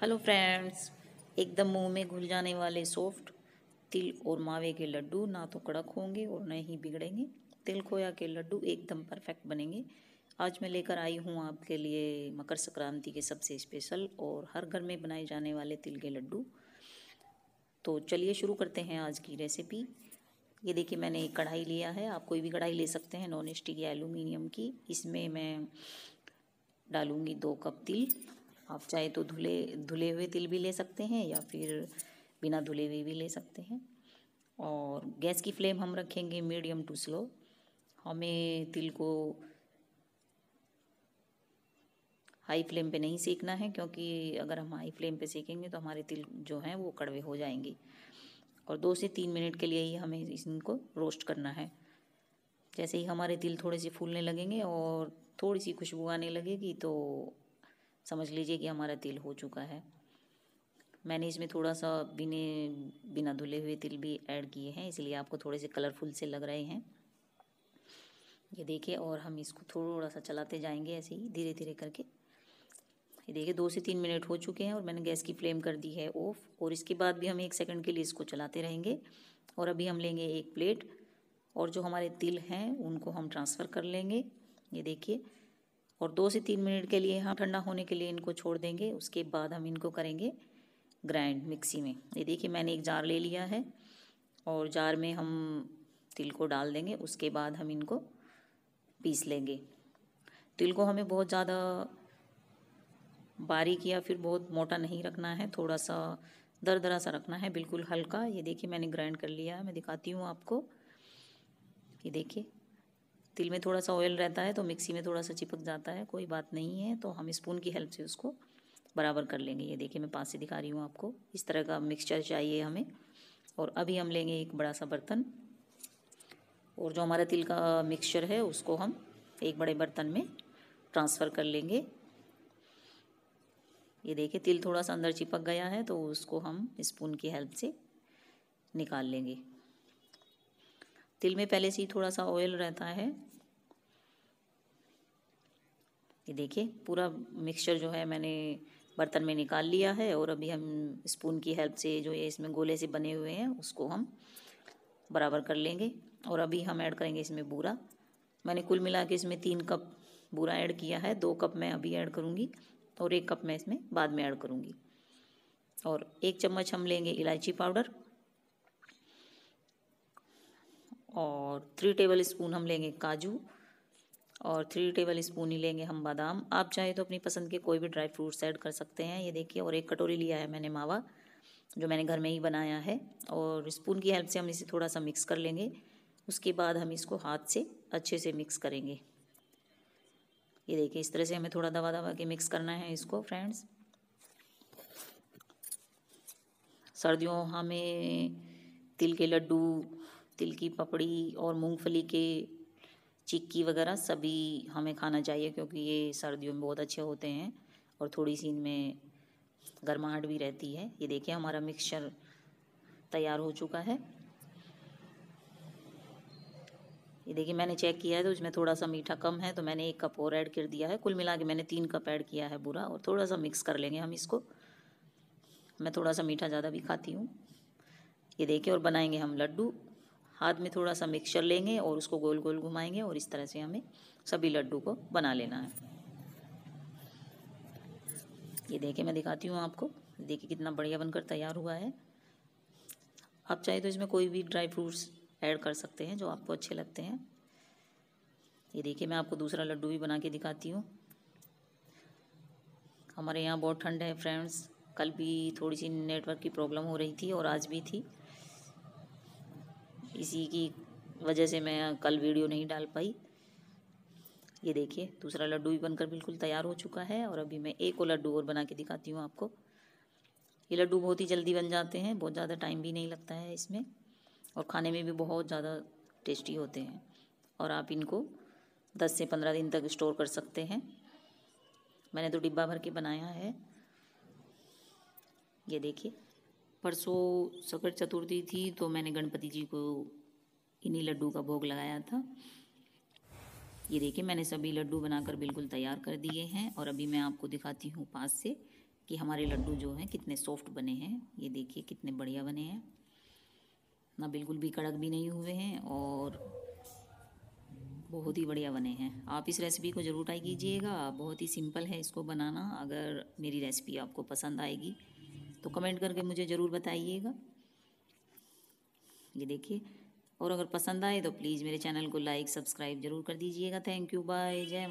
hello friends एकदम मुंह में घुल जाने वाले सॉफ्ट तिल और मावे के लड्डू ना तो कड़क होंगे और न ही बिगड़ेंगे तिल खोया के लड्डू एकदम परफेक्ट बनेंगे आज मैं लेकर आई हूँ आपके लिए मकर संक्रांति के सबसे स्पेशल और हर घर में बनाए जाने वाले तिल के लड्डू तो चलिए शुरू करते हैं आज की रेसिपी ये देखिए मैंने एक कढ़ाई लिया है आप कोई भी कढ़ाई ले सकते हैं नॉन स्टिक या एलुमिनियम की इसमें मैं डालूँगी दो कप तिल आप चाहे तो धुले धुले हुए तिल भी ले सकते हैं या फिर बिना धुले हुए भी ले सकते हैं और गैस की फ्लेम हम रखेंगे मीडियम टू स्लो हमें तिल को हाई फ्लेम पे नहीं सेकना है क्योंकि अगर हम हाई फ्लेम पे सेकेंगे तो हमारे तिल जो हैं वो कड़वे हो जाएंगे और दो से तीन मिनट के लिए ही हमें इनको रोस्ट करना है जैसे ही हमारे तिल थोड़े से फूलने लगेंगे और थोड़ी सी खुशबू आने लगेगी तो समझ लीजिए कि हमारा तिल हो चुका है मैंने इसमें थोड़ा सा बिने बिना धुले हुए तिल भी ऐड किए हैं इसलिए आपको थोड़े से कलरफुल से लग रहे हैं ये देखिए और हम इसको थोड़ा सा चलाते जाएंगे ऐसे ही धीरे धीरे करके ये देखिए दो से तीन मिनट हो चुके हैं और मैंने गैस की फ्लेम कर दी है ऑफ और इसके बाद भी हम एक सेकंड के लिए इसको चलाते रहेंगे और अभी हम लेंगे एक प्लेट और जो हमारे तिल हैं उनको हम ट्रांसफ़र कर लेंगे ये देखिए और दो से तीन मिनट के लिए हम हाँ, ठंडा होने के लिए इनको छोड़ देंगे उसके बाद हम इनको करेंगे ग्राइंड मिक्सी में ये देखिए मैंने एक जार ले लिया है और जार में हम तिल को डाल देंगे उसके बाद हम इनको पीस लेंगे तिल को हमें बहुत ज़्यादा बारीक या फिर बहुत मोटा नहीं रखना है थोड़ा सा दर दरा सा रखना है बिल्कुल हल्का ये देखिए मैंने ग्राइंड कर लिया है मैं दिखाती हूँ आपको ये देखिए तिल में थोड़ा सा ऑयल रहता है तो मिक्सी में थोड़ा सा चिपक जाता है कोई बात नहीं है तो हम स्पून की हेल्प से उसको बराबर कर लेंगे ये देखिए मैं पास से दिखा रही हूँ आपको इस तरह का मिक्सचर चाहिए हमें और अभी हम लेंगे एक बड़ा सा बर्तन और जो हमारा तिल का मिक्सचर है उसको हम एक बड़े बर्तन में ट्रांसफ़र कर लेंगे ये देखिए तिल थोड़ा सा अंदर चिपक गया है तो उसको हम स्पून की हेल्प से निकाल लेंगे तिल में पहले से ही थोड़ा सा ऑयल रहता है ये देखिए पूरा मिक्सचर जो है मैंने बर्तन में निकाल लिया है और अभी हम स्पून की हेल्प से जो ये इसमें गोले से बने हुए हैं उसको हम बराबर कर लेंगे और अभी हम ऐड करेंगे इसमें बूरा मैंने कुल मिला के इसमें तीन कप बूरा ऐड किया है दो कप मैं अभी ऐड करूँगी और एक कप मैं इसमें बाद में ऐड करूँगी और एक चम्मच हम लेंगे इलायची पाउडर और थ्री टेबल स्पून हम लेंगे काजू और थ्री टेबल स्पून ही लेंगे हम बादाम आप चाहे तो अपनी पसंद के कोई भी ड्राई फ्रूट्स ऐड कर सकते हैं ये देखिए और एक कटोरी लिया है मैंने मावा जो मैंने घर में ही बनाया है और स्पून की हेल्प से हम इसे थोड़ा सा मिक्स कर लेंगे उसके बाद हम इसको हाथ से अच्छे से मिक्स करेंगे ये देखिए इस तरह से हमें थोड़ा दवा दवा के मिक्स करना है इसको फ्रेंड्स सर्दियों हमें तिल के लड्डू तिल की पपड़ी और मूंगफली के चिक्की वगैरह सभी हमें खाना चाहिए क्योंकि ये सर्दियों में बहुत अच्छे होते हैं और थोड़ी सी इनमें गर्माहट भी रहती है ये देखिए हमारा मिक्सचर तैयार हो चुका है ये देखिए मैंने चेक किया है तो इसमें थोड़ा सा मीठा कम है तो मैंने एक कप और ऐड कर दिया है कुल मिला के मैंने तीन कप ऐड किया है बुरा और थोड़ा सा मिक्स कर लेंगे हम इसको मैं थोड़ा सा मीठा ज़्यादा भी खाती हूँ ये देखिए और बनाएंगे हम लड्डू हाथ में थोड़ा सा मिक्सचर लेंगे और उसको गोल गोल घुमाएंगे और इस तरह से हमें सभी लड्डू को बना लेना है ये देखे मैं दिखाती हूँ आपको देखिए कितना बढ़िया बनकर तैयार हुआ है आप चाहे तो इसमें कोई भी ड्राई फ्रूट्स ऐड कर सकते हैं जो आपको अच्छे लगते हैं ये देखिए मैं आपको दूसरा लड्डू भी बना के दिखाती हूँ हमारे यहाँ बहुत ठंड है फ्रेंड्स कल भी थोड़ी सी नेटवर्क की प्रॉब्लम हो रही थी और आज भी थी इसी की वजह से मैं कल वीडियो नहीं डाल पाई ये देखिए दूसरा लड्डू भी बनकर बिल्कुल तैयार हो चुका है और अभी मैं एक और लड्डू और बना के दिखाती हूँ आपको ये लड्डू बहुत ही जल्दी बन जाते हैं बहुत ज़्यादा टाइम भी नहीं लगता है इसमें और खाने में भी बहुत ज़्यादा टेस्टी होते हैं और आप इनको 10 से 15 दिन तक स्टोर कर सकते हैं मैंने तो डिब्बा भर के बनाया है ये देखिए परसों शकर चतुर्थी थी तो मैंने गणपति जी को इन्हीं लड्डू का भोग लगाया था ये देखिए मैंने सभी लड्डू बनाकर बिल्कुल तैयार कर दिए हैं और अभी मैं आपको दिखाती हूँ पास से कि हमारे लड्डू जो हैं कितने सॉफ्ट बने हैं ये देखिए कितने बढ़िया बने हैं ना बिल्कुल भी कड़क भी नहीं हुए हैं और बहुत ही बढ़िया बने हैं आप इस रेसिपी को ज़रूर ट्राई कीजिएगा बहुत ही सिंपल है इसको बनाना अगर मेरी रेसिपी आपको पसंद आएगी तो कमेंट करके मुझे ज़रूर बताइएगा ये देखिए और अगर पसंद आए तो प्लीज़ मेरे चैनल को लाइक सब्सक्राइब जरूर कर दीजिएगा थैंक यू बाय जय